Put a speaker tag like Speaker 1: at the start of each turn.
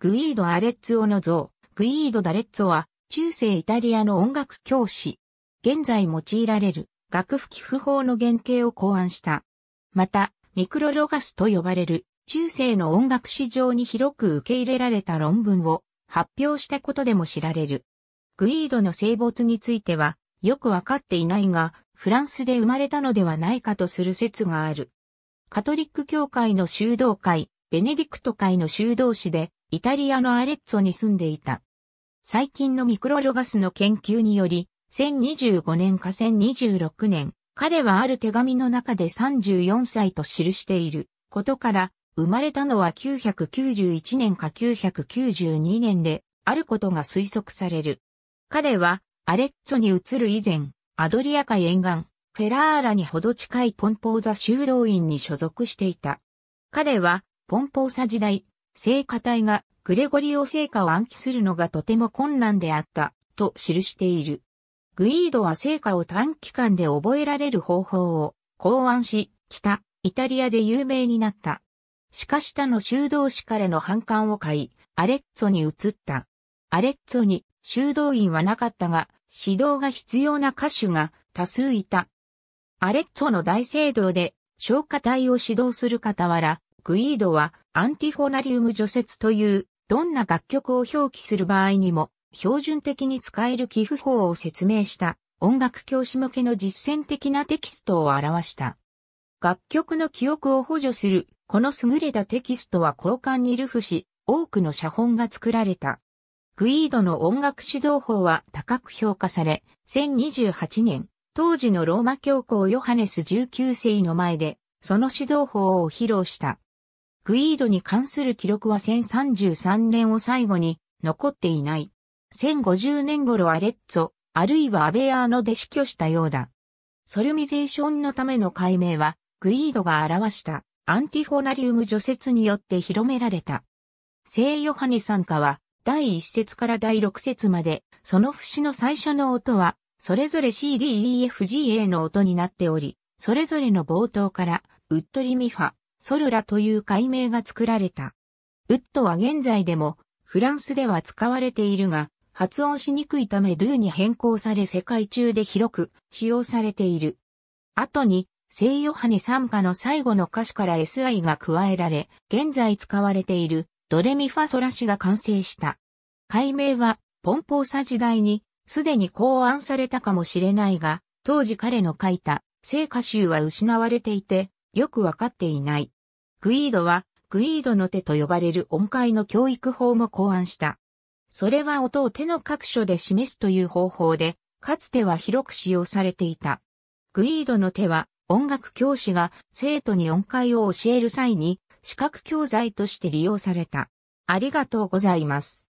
Speaker 1: グイード・アレッツオの像、グイード・ダレッツオは、中世イタリアの音楽教師。現在用いられる、楽譜寄付法の原型を考案した。また、ミクロロガスと呼ばれる、中世の音楽史上に広く受け入れられた論文を発表したことでも知られる。グイードの生没については、よくわかっていないが、フランスで生まれたのではないかとする説がある。カトリック教会の修道会、ベネディクト会の修道士で、イタリアのアレッツォに住んでいた。最近のミクロロガスの研究により、1025年か1026年、彼はある手紙の中で34歳と記していることから、生まれたのは991年か992年で、あることが推測される。彼は、アレッツォに移る以前、アドリア海沿岸、フェラーラにほど近いポンポーザ修道院に所属していた。彼は、ポンポーザ時代、聖歌隊がグレゴリオ聖歌を暗記するのがとても困難であった、と記している。グイードは聖火を短期間で覚えられる方法を考案し、北、イタリアで有名になった。しかし他の修道士からの反感を買い、アレッツォに移った。アレッツォに修道院はなかったが、指導が必要な歌手が多数いた。アレッツォの大聖堂で、消火体を指導する傍ら、グイードはアンティフォナリウム除雪というどんな楽曲を表記する場合にも標準的に使える寄付法を説明した音楽教師向けの実践的なテキストを表した。楽曲の記憶を補助するこの優れたテキストは交換にルフし多くの写本が作られた。グイードの音楽指導法は高く評価され、1028年、当時のローマ教皇ヨハネス19世の前で、その指導法を披露した。グイードに関する記録は1033年を最後に残っていない。1050年頃アレッツォ、あるいはアベアーノで死去したようだ。ソルミゼーションのための解明は、グイードが表したアンティフォナリウム除雪によって広められた。聖ヨハネ参加は、第1節から第6節まで、その節の最初の音は、それぞれ CDEFGA の音になっており、それぞれの冒頭から、ウッドリミファ、ソルラという解明が作られた。ウッドは現在でもフランスでは使われているが、発音しにくいためドゥに変更され世界中で広く使用されている。後に、聖ヨハネ参加の最後の歌詞から SI が加えられ、現在使われているドレミファソラシが完成した。解明は、ポンポーサ時代に、すでに考案されたかもしれないが、当時彼の書いた、聖歌集は失われていて、よくわかっていない。グイードは、グイードの手と呼ばれる音階の教育法も考案した。それは音を手の各所で示すという方法で、かつては広く使用されていた。グイードの手は、音楽教師が生徒に音階を教える際に、視覚教材として利用された。ありがとうございます。